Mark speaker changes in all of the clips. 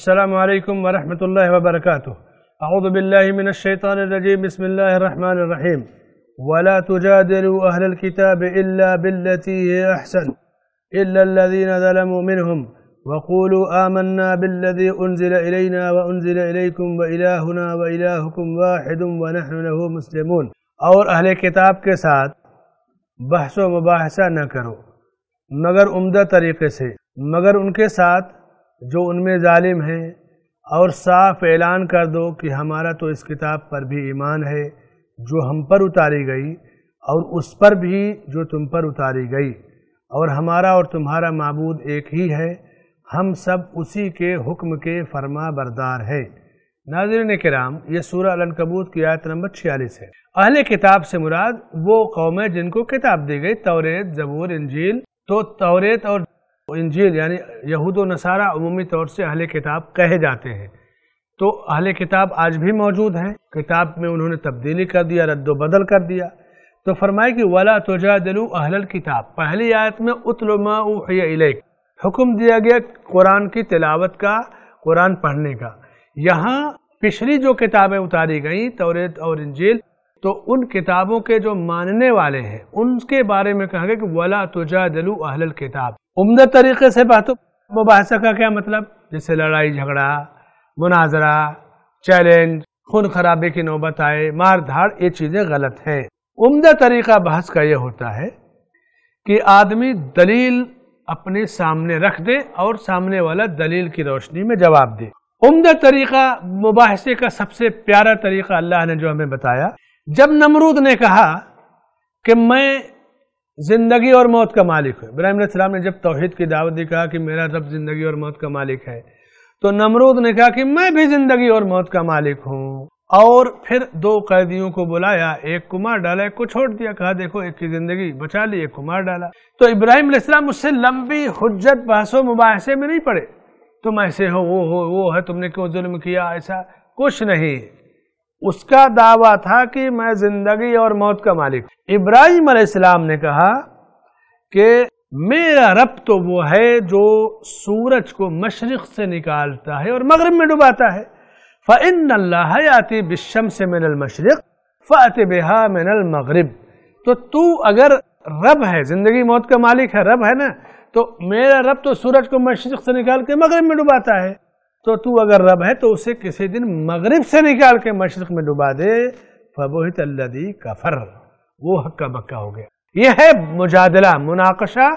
Speaker 1: السلام عليكم ورحمة الله وبركاته أعوذ بالله من الشيطان الرجيم بسم الله الرحمن الرحيم ولا تجادلوا أهل الكتاب إلا بالتي هي أحسن إلا الذين ظلموا منهم وقولوا آمنا بالذي أنزل إلينا وأنزل إليكم وإلهنا وإلهكم واحد ونحن له مسلمون اور اهل کتاب کے ساتھ بحث و مباحثہ نہ کرو مگر عمدہ طریقے سے مگر ان کے ساتھ जो उनमें ालिम हैं और साफ ऐलान कर दो कि हमारा तो इस किताब पर भी ईमान है जो हम पर उतारी गई और उस पर भी जो तुम पर उतारी गई और हमारा और तुम्हारा मबूद एक ही है हम सब उसी के हुक्म के फरमा बरदार है नाजरन कराम ये सूरह अलकबूत की आयत नंबर छियालीस है अहल किताब से मुराद वो कौमें जिनको किताब दी गई तोरेत जबूर इंजील तो तौरेत और और इंजील यानी यहूद व नसारा अमूमी तौर से अहले किताब कहे जाते हैं तो अहले किताब आज भी मौजूद हैं किताब में उन्होंने तब्दीली कर दिया रद्द कर दिया तो फरमाए कि वला तोजा दिलू अहल किताब पहली आयत में उतलमा उलैक हुक्म दिया गया कुरान की तिलावत का कुरान पढ़ने का यहाँ पिछली जो किताबें उतारी गई तौरेत और इंजील तो उन किताबों के जो मानने वाले हैं उनके बारे में कहा गया कि वला तुजा दलू अहल किताब उमदा तरीके से बातों मुबासा का क्या मतलब जैसे लड़ाई झगड़ा मुनाजरा चैलेंज खून खराबे की नौबत आए मार धाड़ ये चीज़ें गलत हैं उमदा तरीका बहस का यह होता है कि आदमी दलील अपने सामने रख दे और सामने वाला दलील की रोशनी में जवाब दे उमदा तरीका मुबासे का सबसे प्यारा तरीका अल्लाह ने जो हमें बताया जब नमरूद ने कहा कि मैं जिंदगी और मौत का मालिक हूँ इब्राहिम सलाम ने जब तोहहीद की दावत दी कहा कि मेरा रब जिंदगी और मौत का मालिक है तो नमरूद ने कहा कि मैं भी जिंदगी और मौत का मालिक हूँ और फिर दो कैदियों को बुलाया एक कुमार डाला एक को छोड़ दिया कहा देखो एक की जिंदगी बचा ली एक कुमार डाला तो इब्राहिम इस्लाम उससे लंबी हजत बहसो मुबासे में नहीं पड़े तुम ऐसे हो वो हो वो है तुमने क्यों जुल्म किया ऐसा कुछ नहीं उसका दावा था कि मैं जिंदगी और मौत का मालिक इब्राहिम अलैहिस्सलाम ने कहा कि मेरा रब तो वो है जो सूरज को मशरक से निकालता है और मगरब में डुबाता है फ़िन अल्लाह बिशम से मिनल मशरक फ़ात बेहा मिनल मगरब तो तू अगर रब है जिंदगी मौत का मालिक है रब है ना तो मेरा रब तो सूरज को मशरक से निकाल के मगरब में डुबाता है तो तू अगर रब है तो उसे किसी दिन मगरिब से निकाल के मशरक में डुबा दे फबोहित अल्लादी कफर वो हक्का बक्का हो गया यह है मुजादला मुनाकशा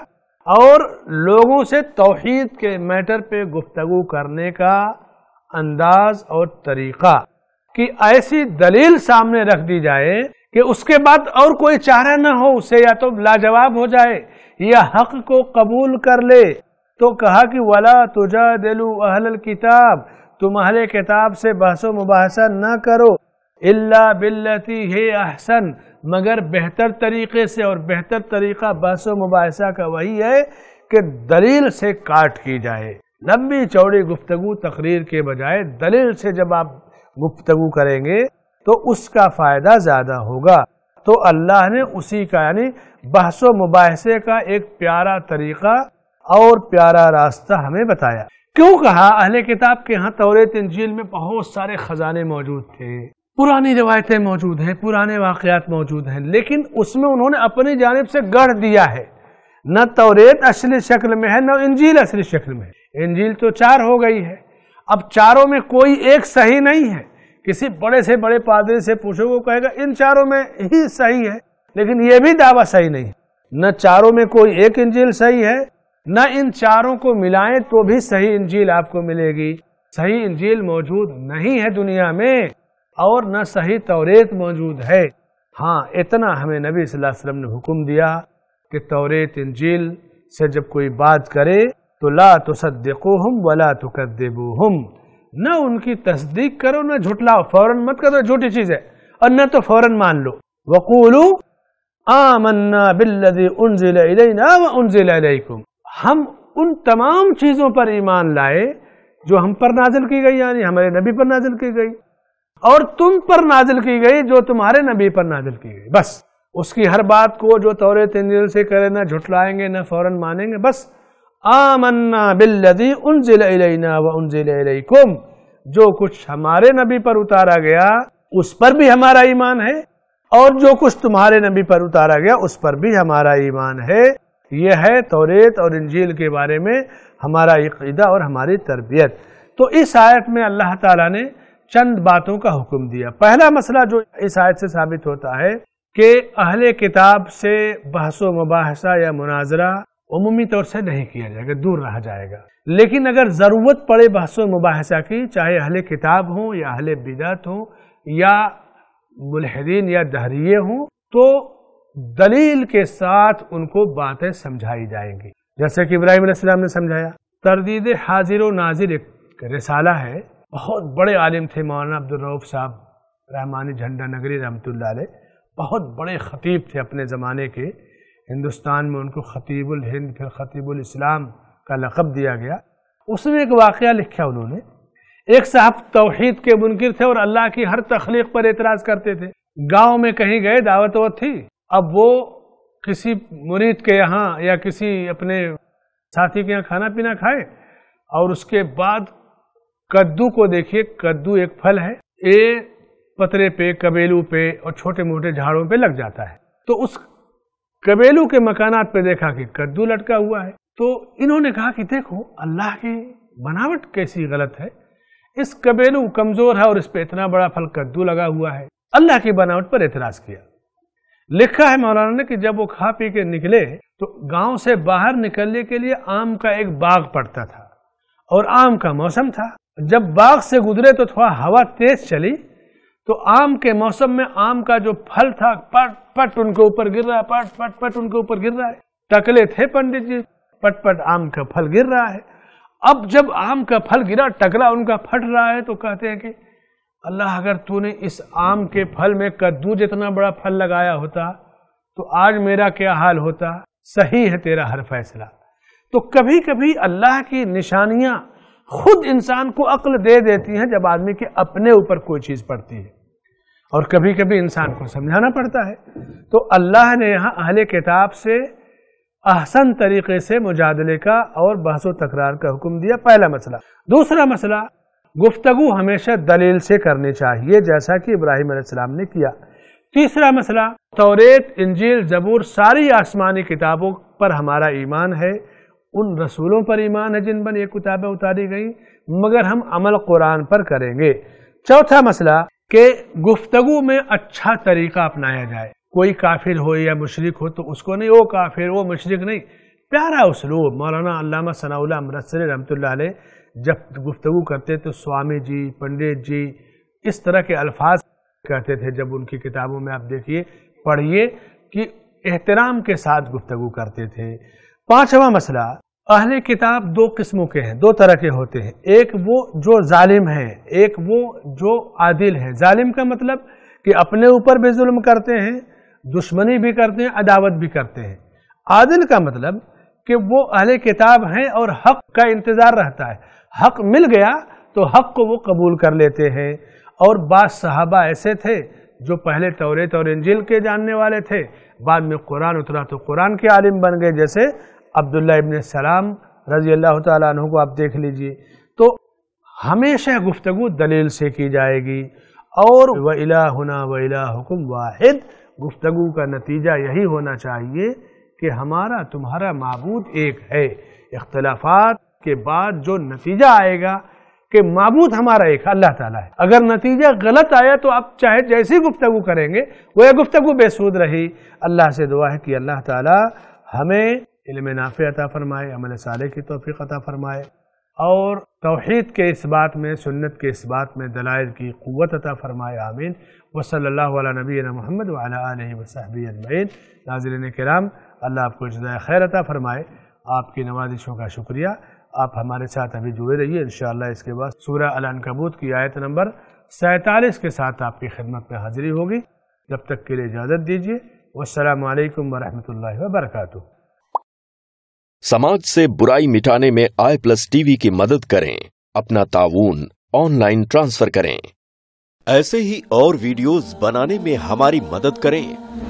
Speaker 1: और लोगों से तोहद के मैटर पे गुफ्तगु करने का अंदाज और तरीका कि ऐसी दलील सामने रख दी जाए कि उसके बाद और कोई चारा ना हो उसे या तो लाजवाब हो जाए या हक को कबूल कर ले तो कहा कि वला तुजा दिलु अहल किताब तुम अहल किताब से बहसो मुबासा न करो अल्ला बिल्लती है अहसन मगर बेहतर तरीके से और बेहतर तरीका बहसो मुबासा का वही है कि दलील से काट की जाए लंबी चौड़ी गुफ्तगु तकरीर के बजाय दलील से जब आप गुफ्तगु करेंगे तो उसका फ़ायदा ज़्यादा होगा तो अल्लाह ने उसी का यानी बहसो मुबासे का एक प्यारा तरीक़ा और प्यारा रास्ता हमें बताया क्यों कहा अहले किताब के यहाँ तौरेत इंजील में बहुत सारे खजाने मौजूद थे पुरानी रिवायतें मौजूद हैं पुराने वाकयात मौजूद हैं लेकिन उसमें उन्होंने अपनी जानब से गढ़ दिया है न तौरेत असली शक्ल में है न इंजील असली शक्ल में है इंजील तो चार हो गई है अब चारों में कोई एक सही नहीं है किसी बड़े से बड़े पादरी से पूछो वो कहेगा इन चारों में ही सही है लेकिन ये भी दावा सही नहीं है न चारों में कोई एक इंजील सही है न इन चारों को मिलाएं तो भी सही इंजील आपको मिलेगी सही इंजील मौजूद नहीं है दुनिया में और न सही तौरेत मौजूद है हाँ इतना हमें नबी सल्लल्लाहु अलैहि वसल्लम ने हुक्म दिया कि तौरेत इंजील से जब कोई बात करे तो ला तो सद्दो हम वला तो कद्देबू हम न उनकी तस्दीक करो न झुटलाओ फौरन मत करो झूठी चीज़ है और न तो फौरन मान लो वकूलू आमन्ना बिल्लदी उनजिल इलैना व उनजिल इलैकुम हम उन तमाम चीज़ों पर ईमान लाए जो हम पर नाजिल की गई यानी हमारे नबी पर नाजिल की गई और तुम पर नाजिल की गई जो तुम्हारे नबी पर नाजिल की गई बस उसकी हर बात को जो तौर तंजिल से करे ना झुटलाएंगे ना फौरन मानेंगे बस आमन्ना बिल्लदी उन जिलना व उन जिलकुम जो कुछ हमारे नबी पर उतारा गया उस पर भी हमारा ईमान है और जो कुछ तुम्हारे नबी पर उतारा गया उस पर भी हमारा ईमान है ये है तोरेत और इंजील के बारे में हमारा अकीदा और हमारी तरबियत तो इस आयत में अल्लाह ताला ने चंद बातों का हुक्म दिया पहला मसला जो इस आयत से साबित होता है कि अहले किताब से बहस व मुबासा या मुनाजरा अमूमी तौर से नहीं किया जाएगा दूर रहा जाएगा लेकिन अगर ज़रूरत पड़े बहस व मुबासा की चाहे अहले किताब हों या अहले बिदात हों या मुलहदीन या दहरिये हों तो दलील के साथ उनको बातें समझाई जाएंगी जैसे कि इब्राहिम अलैहिस्सलाम ने समझाया तरदीद हाजिर व नाजिर एक रिसाला है बहुत बड़े आलिम थे मौलाना अब्दुलरऊफ़ साहब रहमानी झंडा नगरी रहमत बहुत बड़े ख़तीब थे अपने ज़माने के हिंदुस्तान में उनको ख़तीबुल हिंद फिर ख़तीबुल इस्लाम का लक़ब दिया गया उसमें एक वाक़ लिखा उन्होंने एक साहब तोहहीद के मुनकर थे और अल्लाह की हर तखलीक पर एतराज़ करते थे गांव में कहीं गए दावत वत थी अब वो किसी मुरीद के यहाँ या किसी अपने साथी के यहाँ खाना पीना खाए और उसके बाद कद्दू को देखिए कद्दू एक फल है ये पतरे पे कबेलू पे और छोटे मोटे झाड़ों पे लग जाता है तो उस कबेलू के मकानात पे देखा कि कद्दू लटका हुआ है तो इन्होंने कहा कि देखो अल्लाह की बनावट कैसी गलत है इस कबेलू कमजोर है और इस पे इतना बड़ा फल कद्दू लगा हुआ है अल्लाह की बनावट पर एतराज किया लिखा है मौलाना ने कि जब वो खा पी के निकले तो गांव से बाहर निकलने के लिए आम का एक बाग पड़ता था और आम का मौसम था जब बाग से गुजरे तो थोड़ा हवा तेज चली तो आम के मौसम में आम का जो फल था पट पट उनके ऊपर गिर रहा है पट पट पट उनके ऊपर गिर रहा है टकले थे पंडित जी पट पट आम का फल गिर रहा है अब जब आम का फल गिरा टकला उनका फट रहा है तो कहते हैं कि अल्लाह अगर तूने इस आम के फल में कद्दू जितना बड़ा फल लगाया होता तो आज मेरा क्या हाल होता सही है तेरा हर फैसला तो कभी कभी अल्लाह की निशानियां खुद इंसान को अक्ल दे देती हैं जब आदमी के अपने ऊपर कोई चीज पड़ती है और कभी कभी इंसान को समझाना पड़ता है तो अल्लाह ने यहाँ अहले किताब से आहसन तरीके से मुजादले का और बहसो तकरार का हुक्म दिया पहला मसला दूसरा मसला गुफ्तगु हमेशा दलील से करनी चाहिए जैसा कि इब्राहिम आसमाम ने किया तीसरा मसला तौरेत इंजील जबूर सारी आसमानी किताबों पर हमारा ईमान है उन रसूलों पर ईमान है जिन पर ये किताबें उतारी गई मगर हम अमल कुरान पर करेंगे चौथा मसला के गुफ्तगु में अच्छा तरीका अपनाया जाए कोई काफिर हो या मशरक हो तो उसको नहीं वो काफिर वो मुशरक नहीं प्यारा उसलूब मौलाना अल्लामा अमृतसर रमतल्ला जब गुफ्तु करते तो स्वामी जी पंडित जी इस तरह के अल्फाज कहते थे जब उनकी किताबों में आप देखिए पढ़िए कि एहतराम के साथ गुफ्तु करते थे पांचवा मसला अहले किताब दो किस्मों के हैं दो तरह के होते हैं एक वो जो जालिम है एक वो जो आदिल है जालिम का मतलब कि अपने ऊपर भी जुल्म करते हैं दुश्मनी भी करते हैं अदावत भी करते हैं आदिल का मतलब कि वो अहले किताब हैं और हक का इंतज़ार रहता है हक मिल गया तो हक को वो कबूल कर लेते हैं और बाद सहाबा ऐसे थे जो पहले तौरेत और इंजिल के जानने वाले थे बाद में कुरान उतरा तो कुरान के आलिम बन गए जैसे अब्दुल्ला इबन सलाम रजी अल्लाह तु को आप देख लीजिए तो हमेशा गुफ्तु दलील से की जाएगी और व हुना व हुकुम वाहिद गुफ्तु का नतीजा यही होना चाहिए कि हमारा तुम्हारा मबूद एक है इख्तलाफात के बाद जो नतीजा आएगा कि मबूद हमारा एक अल्लाह ताला है अगर नतीजा गलत आया तो आप चाहे जैसी गुफ्तु करेंगे वह गुफ्तु बेसूद रही अल्लाह से दुआ है कि अल्लाह ताला हमें इल्म नाफ़ अता फ़रमाए अमल साले की तोफ़ी अता फ़रमाए और तोहद के इस बात में सुन्नत के इस बात में दलाइल की क़वत अता फ़रमाए आमीन वसल्ला नबी महमद वसहबी अजमैन नाजिल कराम अल्लाह आपको जदाय खैर अता फ़रमाए आपकी नवाजिशों का शुक्रिया आप हमारे साथ अभी जुड़े रहिए इन इसके बाद सूर्य अलान कबूत की आयत नंबर सैतालीस के साथ आपकी खिदमत में हाजिरी होगी जब तक के लिए इजाज़त दीजिए वालकम वरहमल वबरक समाज से बुराई मिटाने में आई प्लस टीवी की मदद करें अपना ताउन ऑनलाइन ट्रांसफर करें ऐसे ही और वीडियोस बनाने में हमारी मदद करें